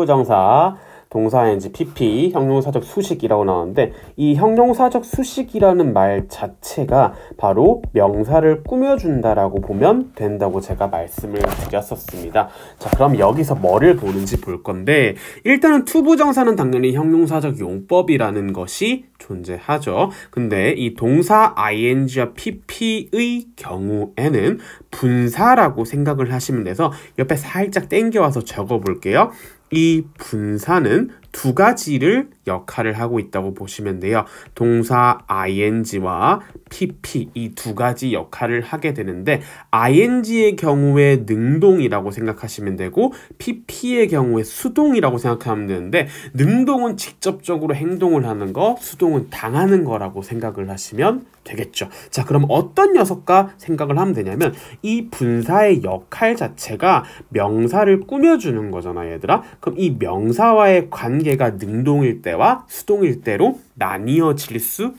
형부정사, 동사 i 지 g pp, 형용사적 수식이라고 나오는데 이 형용사적 수식이라는 말 자체가 바로 명사를 꾸며준다라고 보면 된다고 제가 말씀을 드렸었습니다. 자 그럼 여기서 뭐를 보는지 볼 건데 일단은 투부정사는 당연히 형용사적 용법이라는 것이 존재하죠. 근데 이 동사 ing와 pp의 경우에는 분사라고 생각을 하시면 돼서 옆에 살짝 땡겨와서 적어볼게요. 이 분사는 두 가지를 역할을 하고 있다고 보시면 돼요. 동사 ing와 pp 이 두 가지 역할을 하게 되는데 ing의 경우에 능동이라고 생각하시면 되고 pp의 경우에 수동이라고 생각하면 되는데 능동은 직접적으로 행동을 하는 거, 수동은 당하는 거라고 생각을 하시면 되겠죠. 자, 그럼 어떤 녀석과 생각을 하면 되냐면 이 분사의 역할 자체가 명사를 꾸며주는 거잖아, 얘들아. 그럼 이 명사와의 관계가 능동일 때와 수동일 때로 나뉘어질 수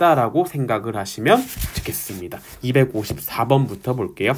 같다라고 생각을 하시면 좋겠습니다. 254번부터 볼게요.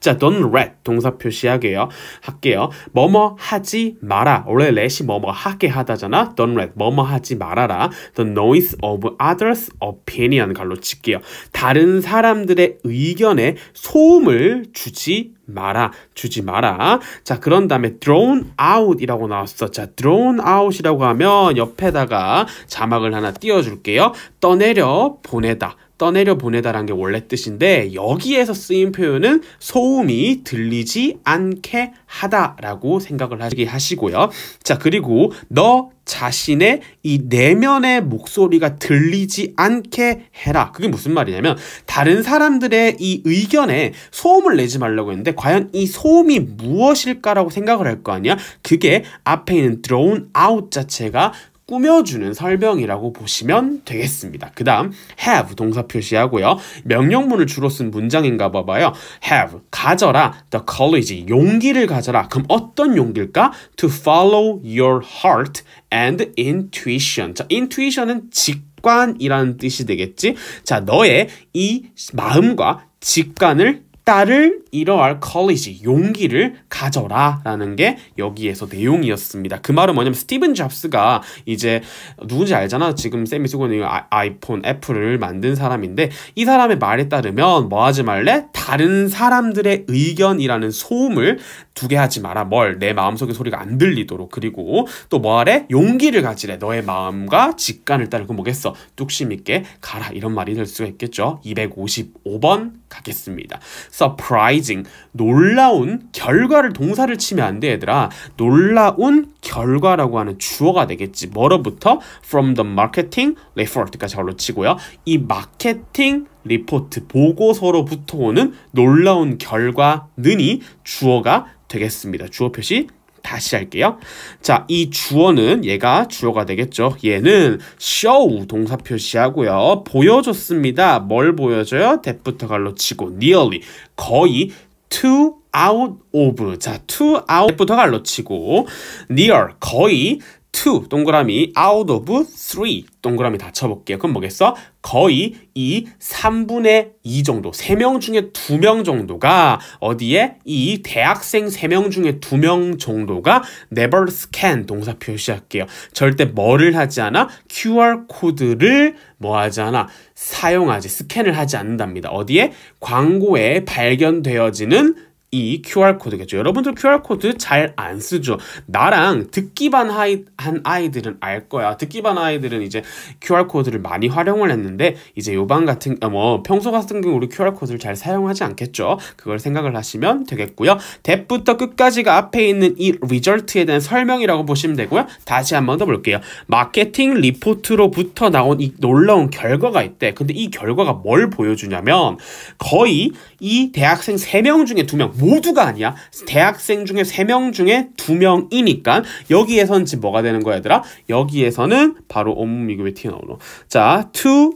자, don't r e a 동사 표시하게요. 할게요. 뭐뭐 하지 마라. 원래 let이 뭐뭐 하게 하다잖아. don't r e a 뭐뭐 하지 말아라. the noise of others opinion 갈로 칠게요. 다른 사람들의 의견에 소음을 주지 마라, 주지 마라. 자, 그런 다음에 drawn out이라고 나왔어. 자, drawn out이라고 하면 옆에다가 자막을 하나 띄워줄게요. 떠내려 보내다. 떠내려 보내다라는 게 원래 뜻인데 여기에서 쓰인 표현은 소음이 들리지 않게 하다라고 생각을 하시고요. 자 그리고 너 자신의 이 내면의 목소리가 들리지 않게 해라. 그게 무슨 말이냐면 다른 사람들의 이 의견에 소음을 내지 말라고 했는데 과연 이 소음이 무엇일까라고 생각을 할 거 아니야? 그게 앞에 있는 drawn out 자체가 꾸며주는 설명이라고 보시면 되겠습니다. 그 다음 have 동사 표시하고요. 명령문을 주로 쓴 문장인가 봐봐요. have 가져라 the courage 용기를 가져라. 그럼 어떤 용기일까? to follow your heart and intuition. 자, intuition은 직관이라는 뜻이 되겠지. 자, 너의 이 마음과 직관을 딸을 이러할 courage, 용기를 가져라 라는 게 여기에서 내용이었습니다. 그 말은 뭐냐면 스티븐 잡스가 이제 누군지 알잖아. 지금 쌤이 쓰고 있는 아, 아이폰 애플을 만든 사람인데 이 사람의 말에 따르면 뭐 하지 말래? 다른 사람들의 의견이라는 소음을 두게 하지 마라. 뭘? 내마음속에 소리가 안 들리도록. 그리고 또 뭐 하래? 용기를 가지래. 너의 마음과 직관을 따르고 뭐겠어? 뚝심 있게 가라. 이런 말이 될 수가 있겠죠. 255번 가겠습니다. surprising 놀라운 결과를 동사를 치면 안돼 얘들아. 놀라운 결과라고 하는 주어가 되겠지. 뭐로부터? from the marketing report까지 걸로 치고요. 이 마케팅 리포트 보고서로부터 오는 놀라운 결과는이 주어가 되겠습니다. 주어 표시 다시 할게요. 자, 이 주어는 얘가 주어가 되겠죠. 얘는 show 동사 표시하고요. 보여줬습니다. 뭘 보여줘요? 대부터 갈로 치고 nearly 거의 to out of 자 to out부터 갈로 치고 near 거의 t o 동그라미 out of three 동그라미 다 쳐볼게요. 그럼 뭐겠어? 거의 이 3분의 2 정도, 3명 중에 2명 정도가 어디에? 이 대학생 3명 중에 2명 정도가 never scan 동사 표시할게요. 절대 뭐를 하지 않아? QR코드를 뭐 하지 않아? 사용하지, 스캔을 하지 않는답니다. 어디에? 광고에 발견되어지는 이 QR코드겠죠. 여러분들 QR코드 잘 안 쓰죠. 나랑 듣기반 하이, 한 아이들은 알 거야. 듣기반 아이들은 이제 QR코드를 많이 활용을 했는데 이제 요방 같은 어, 뭐 평소 같은 경우 우리 QR코드를 잘 사용하지 않겠죠. 그걸 생각을 하시면 되겠고요. 뎁부터 끝까지가 앞에 있는 이 리절트에 대한 설명이라고 보시면 되고요. 다시 한 번 더 볼게요. 마케팅 리포트로부터 나온 이 놀라운 결과가 있대. 근데 이 결과가 뭘 보여주냐면 거의 이 대학생 3명 중에 2명 모두가 아니야. 대학생 중에 3명 중에 2명이니까 여기에선 지금 뭐가 되는 거야 얘들아? 여기에서는 바로 온몸 이거 왜티어나오노 자, two,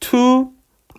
two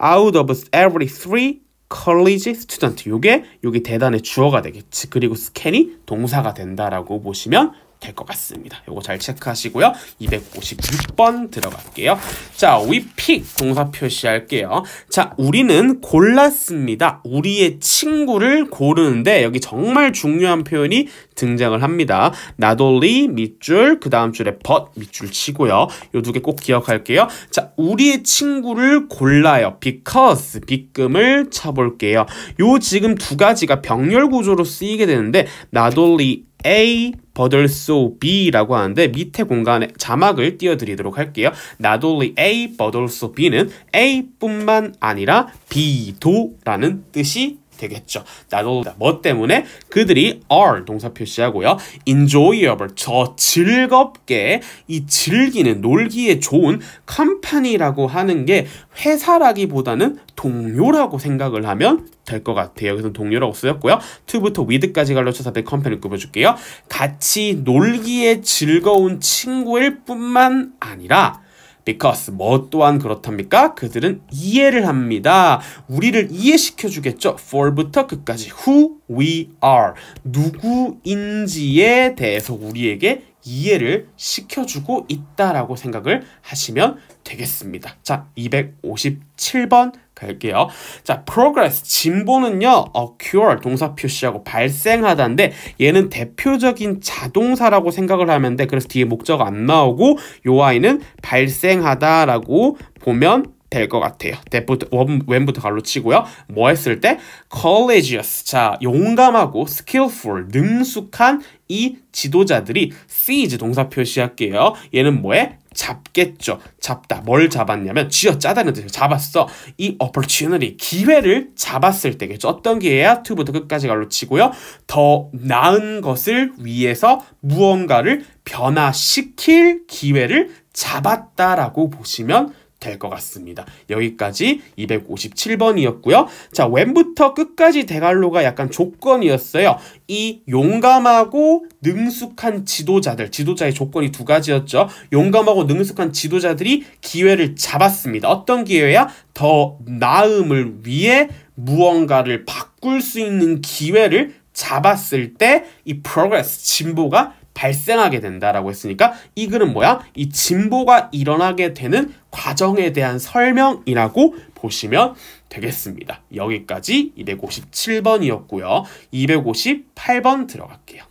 out of every three college student. 요게 요게 대단의 주어가 되겠지. 그리고 스캔이 동사가 된다라고 보시면 될것 같습니다. 요거 잘 체크하시고요. 256번 들어갈게요. 자, we pick 동사 표시할게요. 자, 우리는 골랐습니다. 우리의 친구를 고르는데 여기 정말 중요한 표현이 등장을 합니다. 나돌리 밑줄 그 다음 줄에 but 밑줄 치고요. 요 두 개 꼭 기억할게요. 자, 우리의 친구를 골라요. because 빗금을 쳐볼게요. 요 지금 두 가지가 병렬 구조로 쓰이게 되는데 나돌리 A 버들 소 B라고 하는데 밑에 공간에 자막을 띄워드리도록 할게요. 나돌리 A 버들 소 B는 A뿐만 아니라 B도라는 뜻이 되겠죠. 나도 뭐 때문에 그들이 are 동사 표시하고요. enjoyable 저 즐겁게 이 즐기는 놀기에 좋은 컴퍼니라고 하는 게 회사라기보다는 동료라고 생각을 하면 될 것 같아요. 그래서 동료라고 쓰였고요. to부터 with까지 갈라쳐서내 컴퍼니를 꾸며줄게요. 같이 놀기에 즐거운 친구일 뿐만 아니라 because 뭐 또한 그렇답니까? 그들은 이해를 합니다. 우리를 이해시켜 주겠죠. for부터 끝까지 who we are 누구인지에 대해서 우리에게 이해를 시켜주고 있다라고 생각을 하시면 되겠습니다. 자, 257번 갈게요. 자, progress, 진보는요, occur, 어, 동사 표시하고 발생하다인데, 얘는 대표적인 자동사라고 생각을 하면 돼. 그래서 뒤에 목적 안 나오고, 요 아이는 발생하다라고 보면 될 것 같아요. 대부터 왼부터 갈로 치고요. 뭐 했을 때 c o l l e g i o u s 자 용감하고 skillful 능숙한 이 지도자들이 s e i e 동사 표시할게요. 얘는 뭐에 잡겠죠. 잡다. 뭘 잡았냐면 쥐어 짜다는 뜻이에요. 잡았어. 이 opportunity 기회를 잡았을 때겠죠. 어떤 기회야? to부터 끝까지 갈로 치고요. 더 나은 것을 위해서 무언가를 변화시킬 기회를 잡았다라고 보시면 될것 같습니다. 여기까지 257번이었고요. 자, 왼부터 끝까지 대갈로가 약간 조건이었어요. 이 용감하고 능숙한 지도자들, 지도자의 조건이 두 가지였죠. 용감하고 능숙한 지도자들이 기회를 잡았습니다. 어떤 기회야? 더 나음을 위해 무언가를 바꿀 수 있는 기회를 잡았을 때이 progress, 진보가 발생하게 된다라고 했으니까 이 글은 뭐야? 이 진보가 일어나게 되는 과정에 대한 설명이라고 보시면 되겠습니다. 여기까지 257번이었고요. 258번 들어갈게요.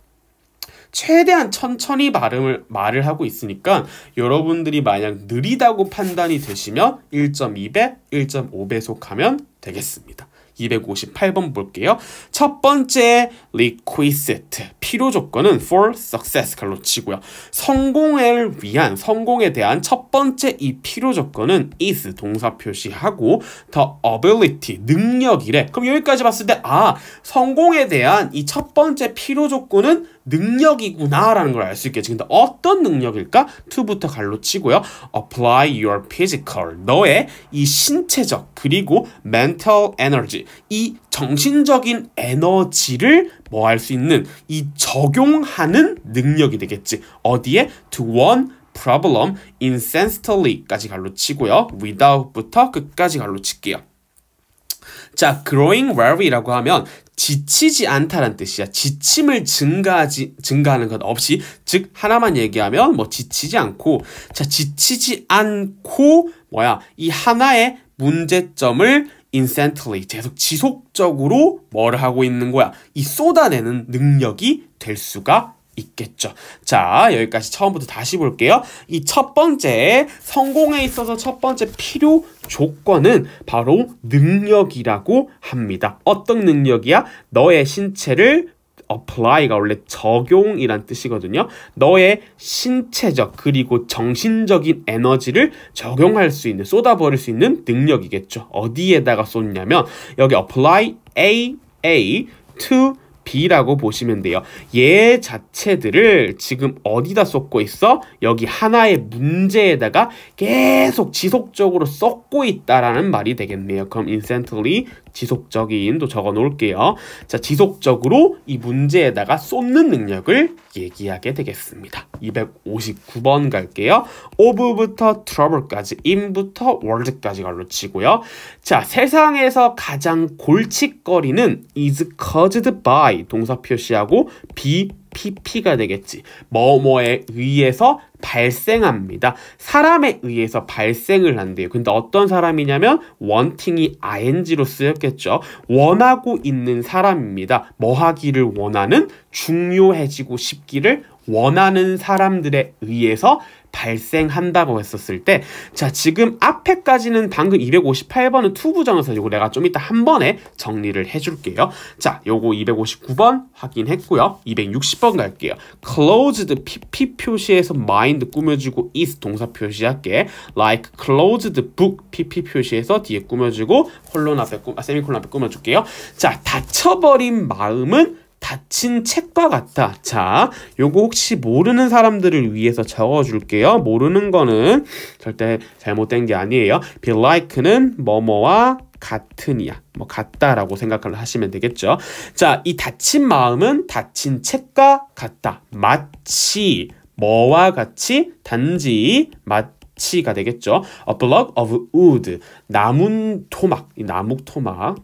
최대한 천천히 발음을 말을 하고 있으니까 여러분들이 만약 느리다고 판단이 되시면 1.2배, 1.5배속 하면 되겠습니다. 258번 볼게요. 첫 번째 requisite 필요 조건은 for success 갈로 치고요. 성공을 위한 성공에 대한 첫 번째 이 필요 조건은 is 동사 표시하고 the ability 능력이래. 그럼 여기까지 봤을 때 아 성공에 대한 이 첫 번째 필요 조건은 능력이구나라는 걸 알 수 있겠지. 근 어떤 능력일까? t 부터 갈로 치고요. apply your physical. 너의 이 신체적 그리고 mental energy. 이 정신적인 에너지를 뭐 할 수 있는 이 적용하는 능력이 되겠지. 어디에? to one problem incessantly까지 갈로 치고요. without부터 끝까지 갈로 칠게요. 자, growing weary라고 하면 지치지 않다란 뜻이야. 지침을 증가하지, 증가하는 것 없이, 즉, 하나만 얘기하면 뭐 지치지 않고, 자, 지치지 않고, 뭐야, 이 하나의 문제점을 incessantly, 계속 지속적으로 뭐를 하고 있는 거야. 이 쏟아내는 능력이 될 수가 있겠죠. 자, 여기까지 처음부터 다시 볼게요. 이 첫 번째, 성공에 있어서 첫 번째 필요 조건은 바로 능력이라고 합니다. 어떤 능력이야? 너의 신체를 apply가 원래 적용이란 뜻이거든요. 너의 신체적 그리고 정신적인 에너지를 적용할 수 있는 쏟아버릴 수 있는 능력이겠죠. 어디에다가 쏟냐면 여기 apply A A to B라고 보시면 돼요. 얘 자체들을 지금 어디다 쏟고 있어? 여기 하나의 문제에다가 계속 지속적으로 쏟고 있다라는 말이 되겠네요. 그럼 i n c e s s a n l y 지속적인 또 적어 놓을게요. 자, 지속적으로 이 문제에다가 쏟는 능력을 얘기하게 되겠습니다. 259번 갈게요. of부터 trouble까지, in부터 world까지 걸로 치고요. 자, 세상에서 가장 골칫거리는 is caused by 동사 표시하고 be PP가 되겠지. 뭐뭐에 의해서 발생합니다. 사람에 의해서 발생을 한대요. 근데 어떤 사람이냐면 원팅이 ing로 쓰였겠죠. 원하고 있는 사람입니다. 뭐 하기를 원하는 중요해지고 싶기를 원하는 사람들에 의해서 발생한다고 했었을 때, 자, 지금 앞에까지는 방금 258번은 투부정에서 요거 내가 좀 이따 한 번에 정리를 해줄게요. 자, 요거 259번 확인했고요. 260번 갈게요. closed pp 표시에서 mind 꾸며주고 is 동사 표시할게. like closed book pp 표시에서 뒤에 꾸며주고 콜론 앞에, 꾸, 아, 세미콜론 앞에 꾸며줄게요. 자, 닫혀버린 마음은 닫힌 책과 같다. 자, 요거 혹시 모르는 사람들을 위해서 적어줄게요. 모르는 거는 절대 잘못된 게 아니에요. be like는 뭐뭐와 같으니야. 뭐 같다라고 생각을 하시면 되겠죠. 자, 이 닫힌 마음은 닫힌 책과 같다. 마치 뭐와 같이 단지 마치 가 되겠죠. A block of wood, 나문 토막, 이 나무 토막.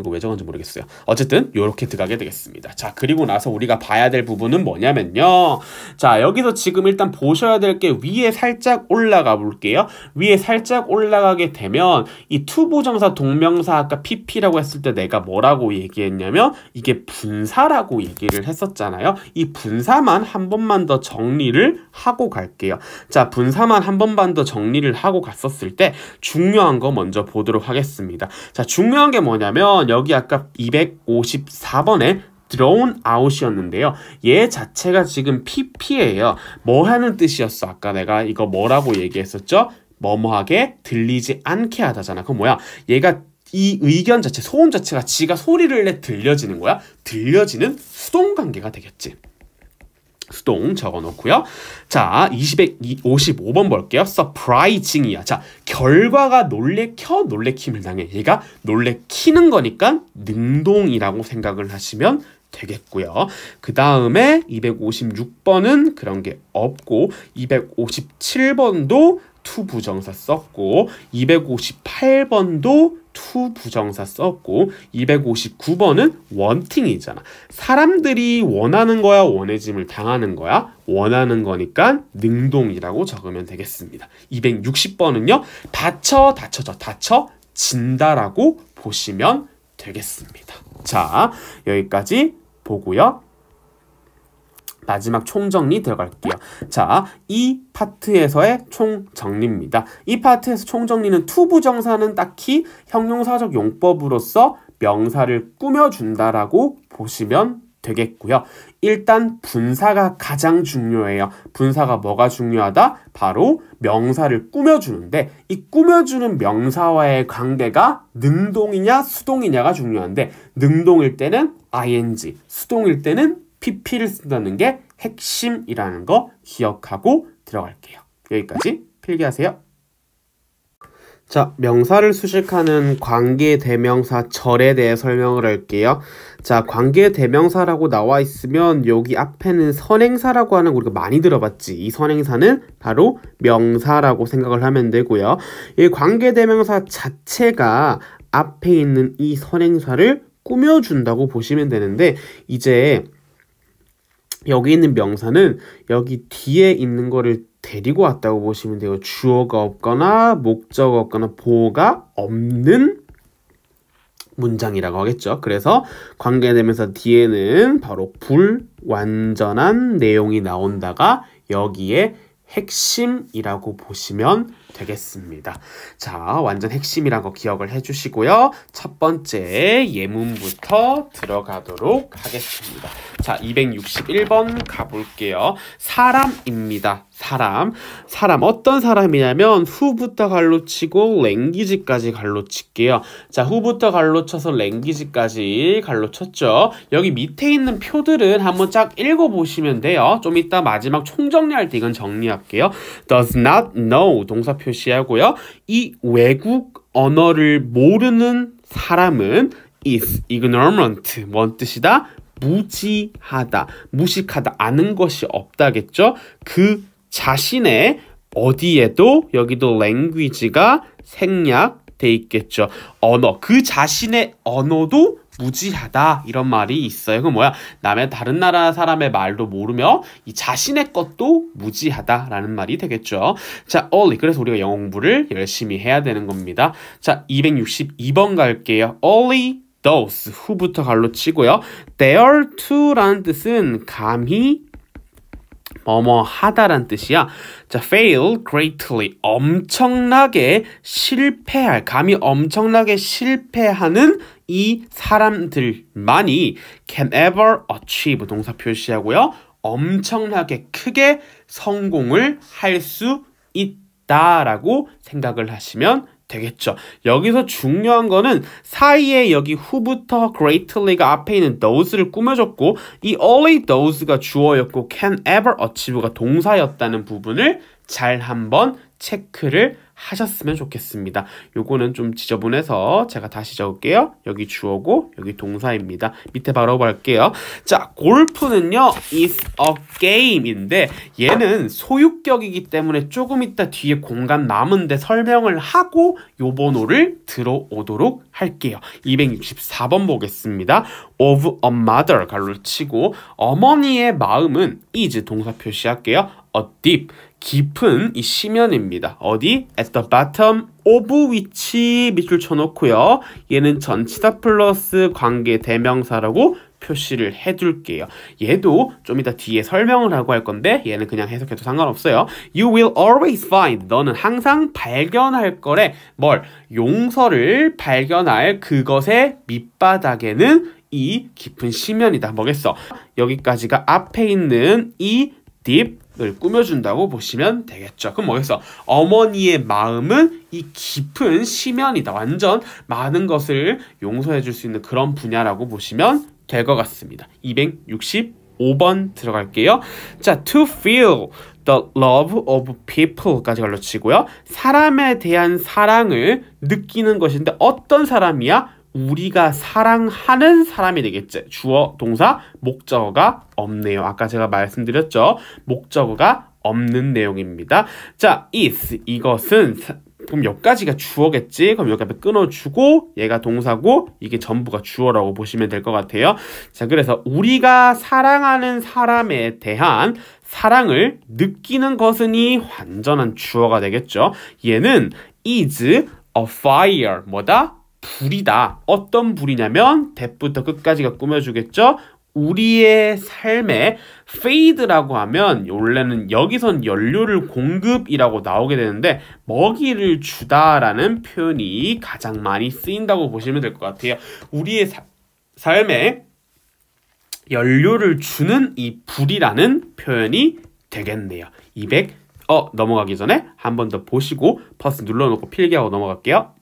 이거 왜 적었는지 모르겠어요. 어쨌든 이렇게 들어가게 되겠습니다. 자 그리고 나서 우리가 봐야 될 부분은 뭐냐면요. 자 여기서 지금 일단 보셔야 될 게 위에 살짝 올라가 볼게요. 위에 살짝 올라가게 되면 이 투부정사 동명사 아까 PP라고 했을 때 내가 뭐라고 얘기했냐면 이게 분사라고 얘기를 했었잖아요. 이 분사만 한 번만 더 정리를 하고 갈게요. 자 분사만 한 번만 더 정리를 하고 갔었을 때 중요한 거 먼저 보도록 하겠습니다. 자 중요한 게 뭐냐면 여기 아까 254번에 드론 아웃이었는데요. 얘 자체가 지금 PP예요. 뭐 하는 뜻이었어? 아까 내가 이거 뭐라고 얘기했었죠? 뭐뭐하게 들리지 않게 하다잖아. 그건 뭐야? 얘가 이 의견 자체, 소음 자체가 지가 소리를 내 들려지는 거야? 들려지는 수동 관계가 되겠지. 수동 적어놓고요. 자, 255번 볼게요. surprising이야. 자, 결과가 놀래켜 놀래킴을 당해. 얘가 놀래키는 거니까 능동이라고 생각을 하시면 되겠고요. 그 다음에 256번은 그런 게 없고 257번도 to 부정사 썼고 258번도 to 부정사 썼고 259번은 wanting이잖아. 사람들이 원하는 거야 원해짐을 당하는 거야 원하는 거니까 능동이라고 적으면 되겠습니다. 260번은요 다쳐 다쳐져 다쳐 진다라고 보시면 되겠습니다. 자 여기까지 보고요. 마지막 총정리 들어갈게요. 자, 이 파트에서의 총정리입니다. 이 파트에서 총정리는 투부정사는 딱히 형용사적 용법으로서 명사를 꾸며준다라고 보시면 되겠고요. 일단 분사가 가장 중요해요. 분사가 뭐가 중요하다? 바로 명사를 꾸며주는데 이 꾸며주는 명사와의 관계가 능동이냐 수동이냐가 중요한데 능동일 때는 ing, 수동일 때는 pp를 쓴다는 게 핵심이라는 거 기억하고 들어갈게요. 여기까지 필기하세요. 자, 명사를 수식하는 관계 대명사 절에 대해 설명을 할게요. 자, 관계 대명사라고 나와 있으면 여기 앞에는 선행사라고 하는 우리가 많이 들어봤지. 이 선행사는 바로 명사라고 생각을 하면 되고요. 이 관계 대명사 자체가 앞에 있는 이 선행사를 꾸며준다고 보시면 되는데 이제 여기 있는 명사는 여기 뒤에 있는 거를 데리고 왔다고 보시면 돼요. 주어가 없거나 목적 없거나 보호가 없는 문장이라고 하겠죠. 그래서 관계되면서 뒤에는 바로 불완전한 내용이 나온다가 여기에 핵심이라고 보시면 되겠습니다. 자, 완전 핵심이란 거 기억을 해주시고요. 첫 번째 예문부터 들어가도록 하겠습니다. 자, 261번 가볼게요. 사람입니다. 사람. 사람. 어떤 사람이냐면 후부터 갈로치고 랭귀지까지 갈로칠게요. 자, 후부터 갈로쳐서 랭귀지까지 갈로쳤죠. 여기 밑에 있는 표들은 한번 쫙 읽어보시면 돼요. 좀 이따 마지막 총정리할 때 이건 정리할게요. does not know 동사 표시하고요. 이 외국 언어를 모르는 사람은 is ignorant 뭔 뜻이다? 무지하다, 무식하다, 아는 것이 없다겠죠? 그 자신의 어디에도 여기도 language가 생략돼 있겠죠. 언어, 그 자신의 언어도 무지하다 이런 말이 있어요. 그 뭐야? 남의 다른 나라 사람의 말도 모르며 이 자신의 것도 무지하다라는 말이 되겠죠. 자, o n l 그래서 우리가 영어 공부를 열심히 해야 되는 겁니다. 자, 262번 갈게요. only those 후부터 갈로 치고요. there to라는 뜻은 감히 뭐뭐 하다란 뜻이야. 자, fail greatly 엄청나게 실패할 감히 엄청나게 실패하는 이 사람들만이 can ever achieve 동사 표시하고요. 엄청나게 크게 성공을 할 수 있다라고 생각을 하시면 되겠죠. 여기서 중요한 거는 사이에 여기 후부터 greatly가 앞에 있는 those를 꾸며줬고 이 only those가 주어였고 can ever achieve가 동사였다는 부분을 잘 한번 체크를 하셨으면 좋겠습니다. 요거는 좀 지저분해서 제가 다시 적을게요. 여기 주어고 여기 동사입니다. 밑에 바로 볼게요. 자, 골프는요. is a game인데 얘는 소유격이기 때문에 조금 이따 뒤에 공간 남은데 설명을 하고 요 번호를 들어오도록 할게요. 264번 보겠습니다. of a mother 갈로 치고 어머니의 마음은 is 동사 표시할게요. a deep, 깊은 이 심연입니다. 어디? at the bottom of which 밑줄 쳐놓고요. 얘는 전치사 플러스 관계 대명사라고 표시를 해둘게요. 얘도 좀 이따 뒤에 설명을 하고 할 건데 얘는 그냥 해석해도 상관없어요. You will always find 너는 항상 발견할 거래 뭘 용서를 발견할 그것의 밑바닥에는 이 깊은 심연이다 뭐겠어. 여기까지가 앞에 있는 이 deep 꾸며준다고 보시면 되겠죠. 그럼 뭐겠어? 어머니의 마음은 이 깊은 심연이다. 완전 많은 것을 용서해 줄수 있는 그런 분야라고 보시면 될 것 같습니다. 265번 들어갈게요. 자, to feel the love of people까지 걸러치고요. 사람에 대한 사랑을 느끼는 것인데 어떤 사람이야? 우리가 사랑하는 사람이 되겠지. 주어, 동사, 목적어가 없네요. 아까 제가 말씀드렸죠. 목적어가 없는 내용입니다. 자, is 이것은 그럼 여기지가 주어겠지? 그럼 여기 앞에 끊어주고 얘가 동사고 이게 전부가 주어라고 보시면 될 것 같아요. 자, 그래서 우리가 사랑하는 사람에 대한 사랑을 느끼는 것은이 완전한 주어가 되겠죠. 얘는 is a fire 뭐다? 불이다. 어떤 불이냐면 대부터 끝까지가 꾸며주겠죠. 우리의 삶에 f e e 라고 하면 원래는 여기선 연료를 공급이라고 나오게 되는데 먹이를 주다라는 표현이 가장 많이 쓰인다고 보시면 될 것 같아요. 우리의 사, 삶에 연료를 주는 이 불이라는 표현이 되겠네요. 200 어, 넘어가기 전에 한 번 더 보시고 버스 눌러놓고 필기하고 넘어갈게요.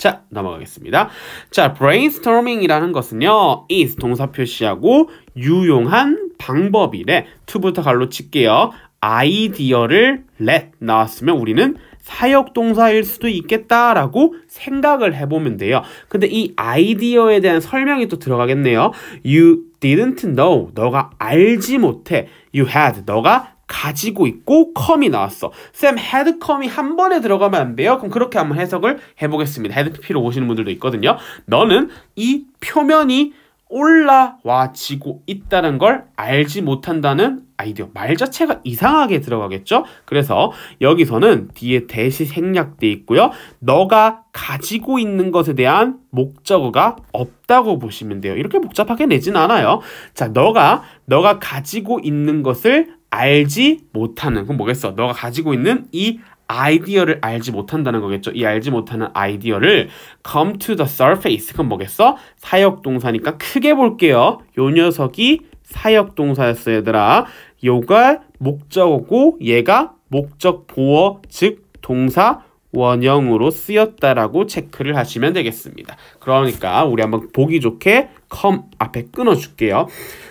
자, 넘어가겠습니다. 자, brainstorming이라는 것은요, is 동사 표시하고 유용한 방법이래. 2부터 갈로 칠게요. 아이디어를 let 나왔으면 우리는 사역동사일 수도 있겠다라고 생각을 해보면 돼요. 근데 이 아이디어에 대한 설명이 또 들어가겠네요. You didn't know. 너가 알지 못해. You had. 너가 가지고 있고 컴이 나왔어. 쌤 had come이 한 번에 들어가면 안 돼요? 그럼 그렇게 한번 해석을 해보겠습니다. had p로 오시는 분들도 있거든요. 너는 이 표면이 올라와지고 있다는 걸 알지 못한다는 아이디어 말 자체가 이상하게 들어가겠죠 그래서 여기서는 뒤에 대시 생략돼 있고요 너가 가지고 있는 것에 대한 목적어가 없다고 보시면 돼요 이렇게 복잡하게 내진 않아요 자 너가 너가 가지고 있는 것을 알지 못하는 그건 뭐겠어? 너가 가지고 있는 이 아이디어를 알지 못한다는 거겠죠. 이 알지 못하는 아이디어를 come to the surface 그건 뭐겠어? 사역동사니까 크게 볼게요. 요 녀석이 사역동사였어 얘들아. 요가 목적어고 얘가 목적 보어 즉 동사 원형으로 쓰였다라고 체크를 하시면 되겠습니다. 그러니까 우리 한번 보기 좋게 come 앞에 끊어줄게요.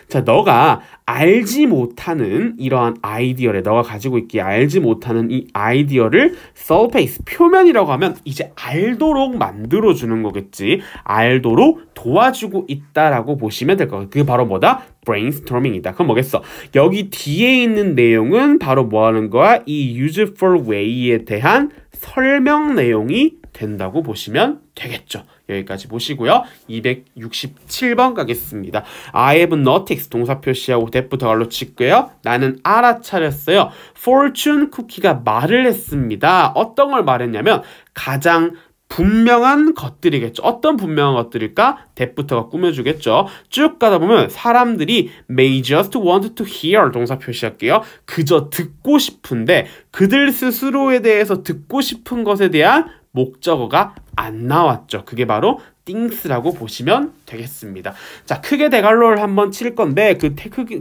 자, 너가 알지 못하는 이러한 아이디어를 너가 가지고 있기에 알지 못하는 이 아이디어를 surface 표면이라고 하면 이제 알도록 만들어주는 거겠지. 알도록 도와주고 있다라고 보시면 될 거예요. 그게 바로 뭐다? brainstorming이다. 그럼 뭐겠어? 여기 뒤에 있는 내용은 바로 뭐 하는 거야? 이 useful way에 대한 설명 내용이 된다고 보시면 되겠죠. 여기까지 보시고요. 267번 가겠습니다. I have n o t i c e 동사 표시하고 대부터 갈로 찍고요. 나는 알아차렸어요. fortune 쿠키가 말을 했습니다. 어떤 걸 말했냐면 가장 분명한 것들이겠죠. 어떤 분명한 것들일까? 대부터가 꾸며주겠죠. 쭉 가다 보면 사람들이 may just want to hear 동사 표시할게요. 그저 듣고 싶은데 그들 스스로에 대해서 듣고 싶은 것에 대한 목적어가 안 나왔죠. 그게 바로 t 스라고 보시면 되겠습니다. 자, 크게 대갈로를 한번 칠 건데 그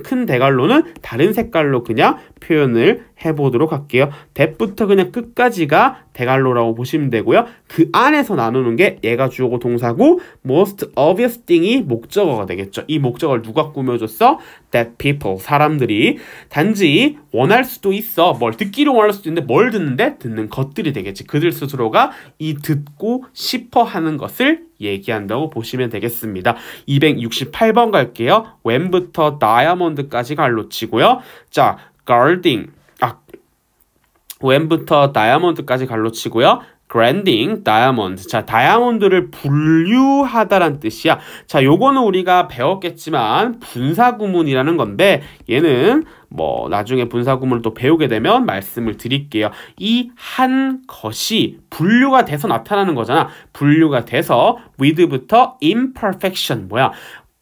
큰 대갈로는 다른 색깔로 그냥 표현을 해보도록 할게요. 대부터 그냥 끝까지가 대갈로라고 보시면 되고요. 그 안에서 나누는 게 얘가 주어고 동사고 most obvious thing이 목적어가 되겠죠. 이 목적어를 누가 꾸며줬어? That people, 사람들이 단지 원할 수도 있어. 뭘 듣기로 원할 수도 있는데 뭘 듣는데? 듣는 것들이 되겠지. 그들 스스로가 이 듣고 싶어 하는 것을 얘기한다고 보시면 되겠습니다. 268번 갈게요. 웬부터 다이아몬드까지 갈로 치고요. 자, guarding. 아, 웬부터 다이아몬드까지 갈로 치고요. 그랜딩 다이아몬드. 자, 다이아몬드를 분류하다란 뜻이야. 자, 요거는 우리가 배웠겠지만 분사 구문이라는 건데 얘는 뭐 나중에 분사 구문을 또 배우게 되면 말씀을 드릴게요. 이 한 것이 분류가 돼서 나타나는 거잖아. 분류가 돼서 with부터 imperfection 뭐야?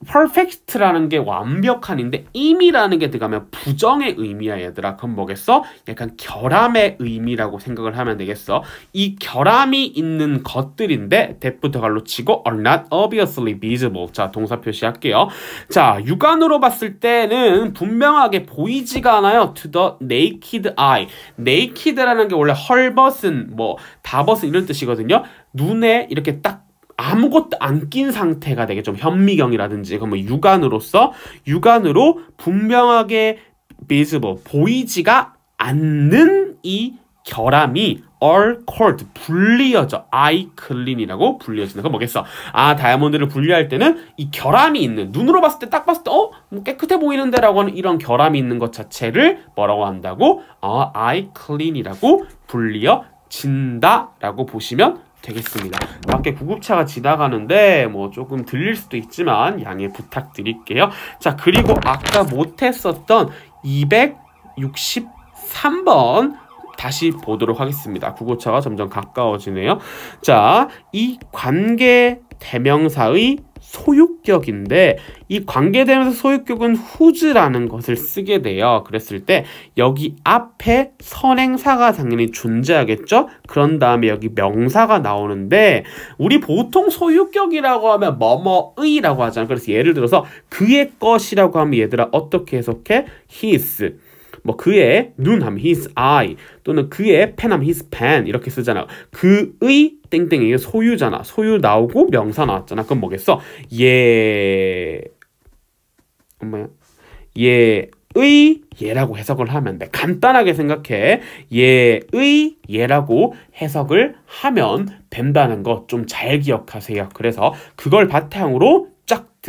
perfect라는 게 완벽한인데 임이라는 게 들어가면 부정의 의미야 얘들아 그럼 뭐겠어? 약간 결함의 의미라고 생각을 하면 되겠어 이 결함이 있는 것들인데 t h a t 부 갈로 치고 are not obviously visible 자 동사 표시할게요 자 육안으로 봤을 때는 분명하게 보이지가 않아요 to the naked eye naked라는 게 원래 헐벗은 뭐 다벗은 이런 뜻이거든요 눈에 이렇게 딱 아무것도 안 낀 상태가 되게 좀 현미경이라든지 그뭐 육안으로서 육안으로 분명하게 visible 보이지가 않는 이 결함이 all cold 분리어져 eye clean이라고 불리어지는건 뭐겠어? 아 다이아몬드를 분리할 때는 이 결함이 있는 눈으로 봤을 때 딱 봤을 때어 뭐 깨끗해 보이는데라고 하는 이런 결함이 있는 것 자체를 뭐라고 한다고? 어, eye clean이라고 불리어진다라고 보시면 되겠습니다. 밖에 구급차가 지나가는데 뭐 조금 들릴 수도 있지만 양해 부탁드릴게요. 자 그리고 아까 못했었던 263번 다시 보도록 하겠습니다. 구급차가 점점 가까워지네요. 자이 관계 대명사의 소유격인데 이 관계되면서 소유격은 후즈라는 것을 쓰게 돼요. 그랬을 때 여기 앞에 선행사가 당연히 존재하겠죠? 그런 다음에 여기 명사가 나오는데 우리 보통 소유격이라고 하면 뭐뭐의라고 하잖아요. 그래서 예를 들어서 그의 것이라고 하면 얘들아 어떻게 해석해? his 뭐 그의 눈 하면 his eye 또는 그의 펜 하면 his pen 이렇게 쓰잖아요. 그의 땡땡이 소유잖아. 소유 나오고 명사 나왔잖아. 그럼 뭐겠어? 예 엄마야 예의 예라고 해석을 하면 돼. 간단하게 생각해. 예의 예라고 해석을 하면 된다는 거 좀 잘 기억하세요. 그래서 그걸 바탕으로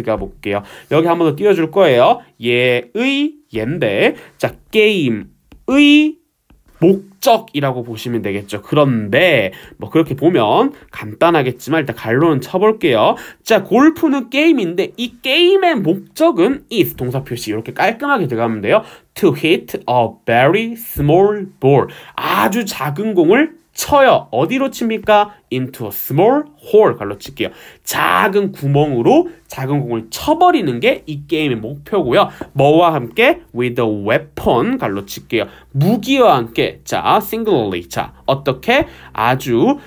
들어가 볼게요. 여기 한 번 더 띄워줄 거예요. 예의 옌데 자 게임의 목적이라고 보시면 되겠죠. 그런데 뭐 그렇게 보면 간단하겠지만 일단 갈로는 쳐볼게요. 자 골프는 게임인데 이 게임의 목적은 is 동사 표시 이렇게 깔끔하게 들어가면 돼요. To hit a very small ball 아주 작은 공을 쳐요. 어디로 칩니까? into a small hole 갈로 칠게요. 작은 구멍으로 작은 공을 쳐버리는 게 이 게임의 목표고요. 뭐와 함께 with a weapon 갈로 칠게요. 무기와 함께 자 singularly 자 어떻게 아주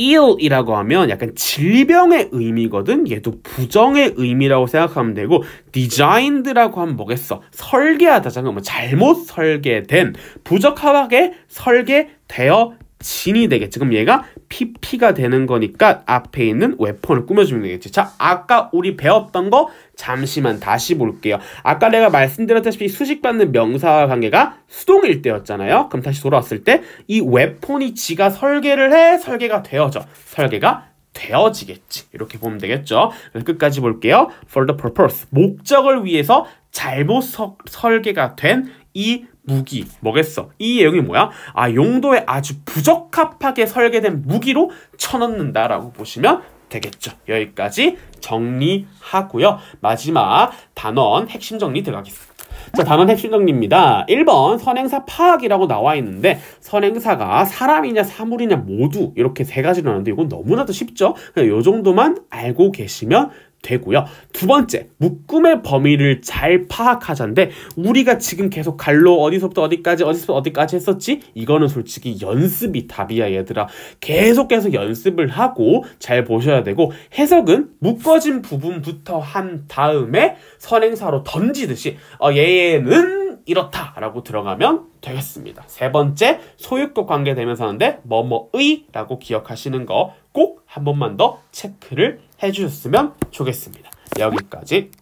ill이라고 하면 약간 질병의 의미거든. 얘도 부정의 의미라고 생각하면 되고 designed라고 하면 뭐겠어? 설계하다잖아. 뭐 잘못 설계된 부적합하게 설계되어 진이 되겠지. 그럼 얘가 PP가 되는 거니까 앞에 있는 웨폰을 꾸며주면 되겠지. 자, 아까 우리 배웠던 거 잠시만 다시 볼게요. 아까 내가 말씀드렸다시피 수식받는 명사 관계가 수동일 때였잖아요. 그럼 다시 돌아왔을 때이 웨폰이 지가 설계를 해 설계가 되어져. 설계가 되어지겠지. 이렇게 보면 되겠죠. 끝까지 볼게요. For the purpose. 목적을 위해서 잘못 서, 설계가 된이 무기, 뭐겠어? 이 내용이 뭐야? 아, 용도에 아주 부적합하게 설계된 무기로 쳐넣는다라고 보시면 되겠죠. 여기까지 정리하고요. 마지막 단원 핵심 정리 들어가겠습니다. 자, 단원 핵심 정리입니다. 1번 선행사 파악이라고 나와 있는데 선행사가 사람이냐 사물이냐 모두 이렇게 세 가지로 나는데 이건 너무나도 쉽죠. 그냥 요 정도만 알고 계시면 되고요. 두 번째, 묶음의 범위를 잘 파악하자인데 우리가 지금 계속 갈로 어디서부터 어디까지 어디서부터 어디까지 했었지? 이거는 솔직히 연습이 답이야 얘들아. 계속해서 연습을 하고 잘 보셔야 되고 해석은 묶어진 부분부터 한 다음에 선행사로 던지듯이 어, 얘는 이렇다라고 들어가면 되겠습니다. 세 번째, 소유급 관계 되면서하는데 뭐뭐의라고 기억하시는 거 꼭 한 번만 더 체크를 해주셨으면 좋겠습니다. 여기까지